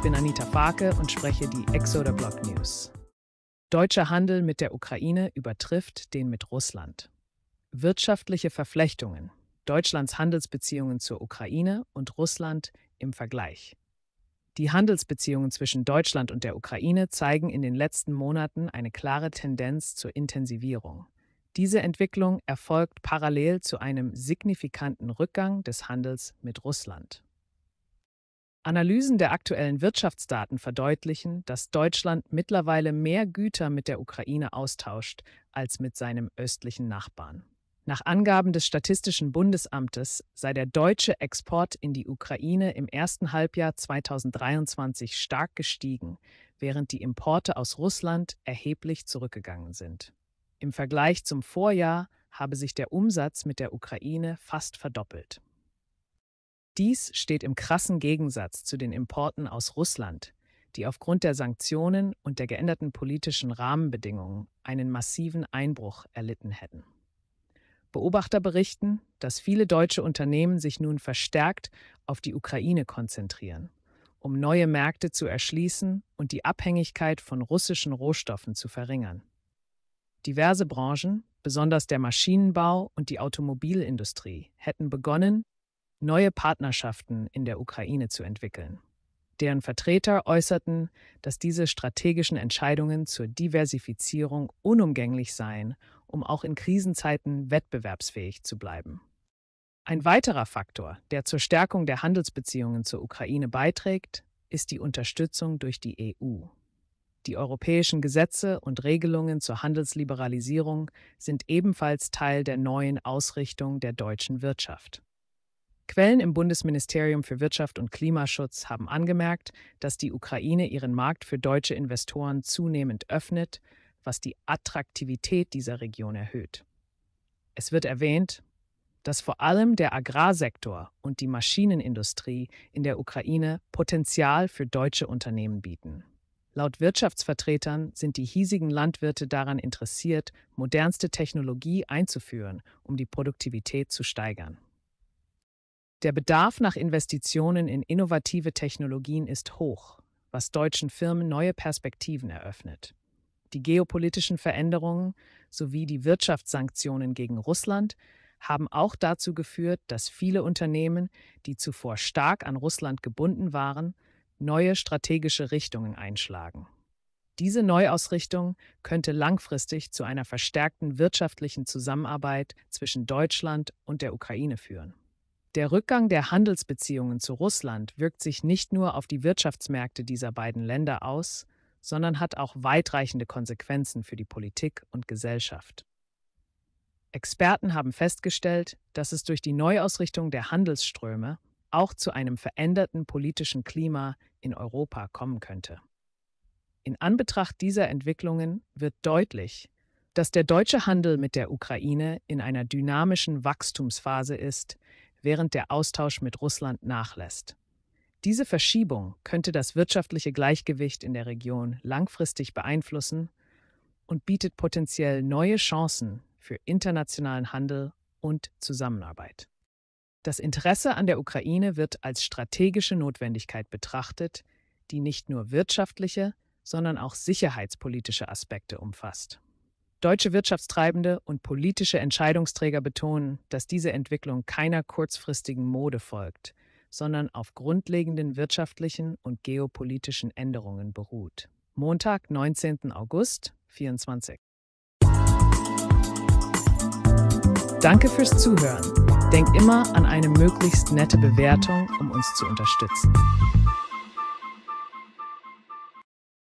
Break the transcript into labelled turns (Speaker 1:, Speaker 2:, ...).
Speaker 1: Ich bin Anita Farke und spreche die Exoder Block News. Deutscher Handel mit der Ukraine übertrifft den mit Russland. Wirtschaftliche Verflechtungen. Deutschlands Handelsbeziehungen zur Ukraine und Russland im Vergleich. Die Handelsbeziehungen zwischen Deutschland und der Ukraine zeigen in den letzten Monaten eine klare Tendenz zur Intensivierung. Diese Entwicklung erfolgt parallel zu einem signifikanten Rückgang des Handels mit Russland. Analysen der aktuellen Wirtschaftsdaten verdeutlichen, dass Deutschland mittlerweile mehr Güter mit der Ukraine austauscht als mit seinem östlichen Nachbarn. Nach Angaben des Statistischen Bundesamtes sei der deutsche Export in die Ukraine im ersten Halbjahr 2023 stark gestiegen, während die Importe aus Russland erheblich zurückgegangen sind. Im Vergleich zum Vorjahr habe sich der Umsatz mit der Ukraine fast verdoppelt. Dies steht im krassen Gegensatz zu den Importen aus Russland, die aufgrund der Sanktionen und der geänderten politischen Rahmenbedingungen einen massiven Einbruch erlitten hätten. Beobachter berichten, dass viele deutsche Unternehmen sich nun verstärkt auf die Ukraine konzentrieren, um neue Märkte zu erschließen und die Abhängigkeit von russischen Rohstoffen zu verringern. Diverse Branchen, besonders der Maschinenbau und die Automobilindustrie, hätten begonnen, neue Partnerschaften in der Ukraine zu entwickeln. Deren Vertreter äußerten, dass diese strategischen Entscheidungen zur Diversifizierung unumgänglich seien, um auch in Krisenzeiten wettbewerbsfähig zu bleiben. Ein weiterer Faktor, der zur Stärkung der Handelsbeziehungen zur Ukraine beiträgt, ist die Unterstützung durch die EU. Die europäischen Gesetze und Regelungen zur Handelsliberalisierung sind ebenfalls Teil der neuen Ausrichtung der deutschen Wirtschaft. Quellen im Bundesministerium für Wirtschaft und Klimaschutz haben angemerkt, dass die Ukraine ihren Markt für deutsche Investoren zunehmend öffnet, was die Attraktivität dieser Region erhöht. Es wird erwähnt, dass vor allem der Agrarsektor und die Maschinenindustrie in der Ukraine Potenzial für deutsche Unternehmen bieten. Laut Wirtschaftsvertretern sind die hiesigen Landwirte daran interessiert, modernste Technologie einzuführen, um die Produktivität zu steigern. Der Bedarf nach Investitionen in innovative Technologien ist hoch, was deutschen Firmen neue Perspektiven eröffnet. Die geopolitischen Veränderungen sowie die Wirtschaftssanktionen gegen Russland haben auch dazu geführt, dass viele Unternehmen, die zuvor stark an Russland gebunden waren, neue strategische Richtungen einschlagen. Diese Neuausrichtung könnte langfristig zu einer verstärkten wirtschaftlichen Zusammenarbeit zwischen Deutschland und der Ukraine führen. Der Rückgang der Handelsbeziehungen zu Russland wirkt sich nicht nur auf die Wirtschaftsmärkte dieser beiden Länder aus, sondern hat auch weitreichende Konsequenzen für die Politik und Gesellschaft. Experten haben festgestellt, dass es durch die Neuausrichtung der Handelsströme auch zu einem veränderten politischen Klima in Europa kommen könnte. In Anbetracht dieser Entwicklungen wird deutlich, dass der deutsche Handel mit der Ukraine in einer dynamischen Wachstumsphase ist, während der Austausch mit Russland nachlässt. Diese Verschiebung könnte das wirtschaftliche Gleichgewicht in der Region langfristig beeinflussen und bietet potenziell neue Chancen für internationalen Handel und Zusammenarbeit. Das Interesse an der Ukraine wird als strategische Notwendigkeit betrachtet, die nicht nur wirtschaftliche, sondern auch sicherheitspolitische Aspekte umfasst. Deutsche Wirtschaftstreibende und politische Entscheidungsträger betonen, dass diese Entwicklung keiner kurzfristigen Mode folgt, sondern auf grundlegenden wirtschaftlichen und geopolitischen Änderungen beruht. Montag, 19. August 24. Danke fürs Zuhören. Denk immer an eine möglichst nette Bewertung, um uns zu unterstützen.